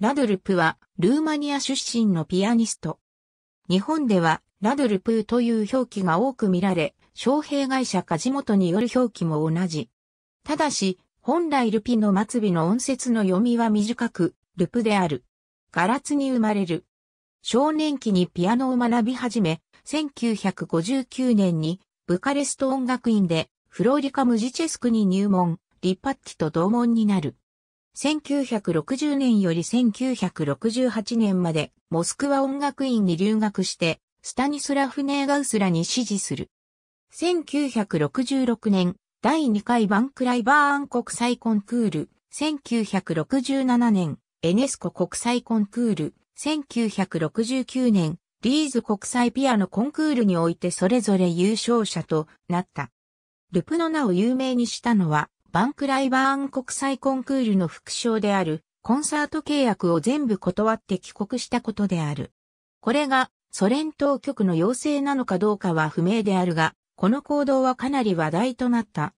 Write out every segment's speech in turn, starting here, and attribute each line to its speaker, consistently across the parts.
Speaker 1: ラドルプはルーマニア出身のピアニスト。日本ではラドルプーという表記が多く見られ、商兵会社梶本による表記も同じ。ただし、本来ルピの末尾の音節の読みは短く、ルプである。ガラツに生まれる。少年期にピアノを学び始め、1959年にブカレスト音楽院でフローリカ・ムジチェスクに入門、リッパッティと同門になる。1960年より1968年までモスクワ音楽院に留学して、スタニスラフ・ネーガウスらに支持する。1966年、第2回バンクライバーン国際コンクール、1967年、エネスコ国際コンクール、1969年、リーズ国際ピアノコンクールにおいてそれぞれ優勝者となった。ルプの名を有名にしたのは、バンクライバーン国際コンクールの副賞であるコンサート契約を全部断って帰国したことである。これがソ連当局の要請なのかどうかは不明であるが、この行動はかなり話題となった。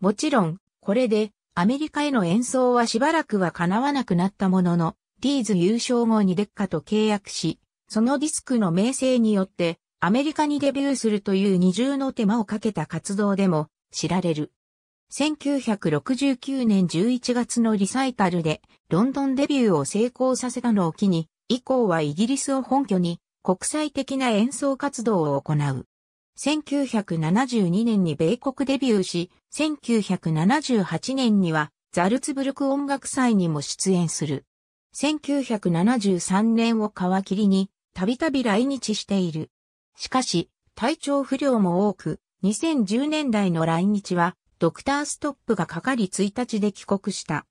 Speaker 1: もちろん、これでアメリカへの演奏はしばらくは叶わなくなったものの、ディーズ優勝後にデッカと契約し、そのディスクの名声によってアメリカにデビューするという二重の手間をかけた活動でも知られる。1969年11月のリサイタルでロンドンデビューを成功させたのを機に、以降はイギリスを本拠に国際的な演奏活動を行う。1972年に米国デビューし、1978年にはザルツブルク音楽祭にも出演する。1973年を皮切りに、たびたび来日している。しかし、体調不良も多く、2010年代の来日はドクターストップがかかり1日で帰国した。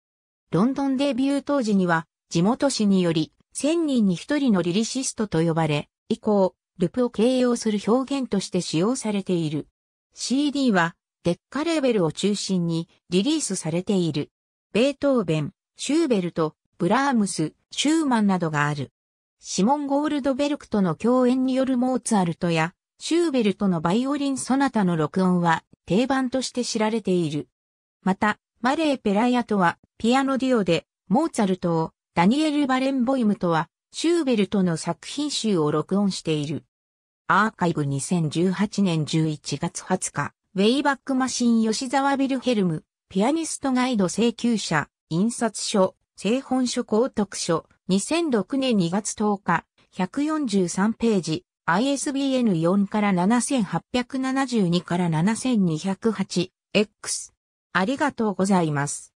Speaker 1: ロンドンデビュー当時には、地元紙により、1000人に1人のリリシストと呼ばれ、以降、ルプを形容する表現として使用されている。CD は、デッカレーベルを中心にリリースされている。ベートーベン、シューベルト、ブラームス、シューマンなどがある。シモン・ゴールドベルクとの共演によるモーツァルトや、シューベルトのバイオリンソナタの録音は、定番として知られている。また、マレー・ペライアとは、ピアノデュオで、モーツァルトを、ダニエル・バレンボイムとは、シューベルトの作品集を録音している。アーカイブ2018年11月20日、ウェイバックマシン吉沢ビルヘルム、ピアニストガイド請求者、印刷書、製本書公読書、2006年2月10日、143ページ、ISBN 4から7872から 7208X。ありがとうございます。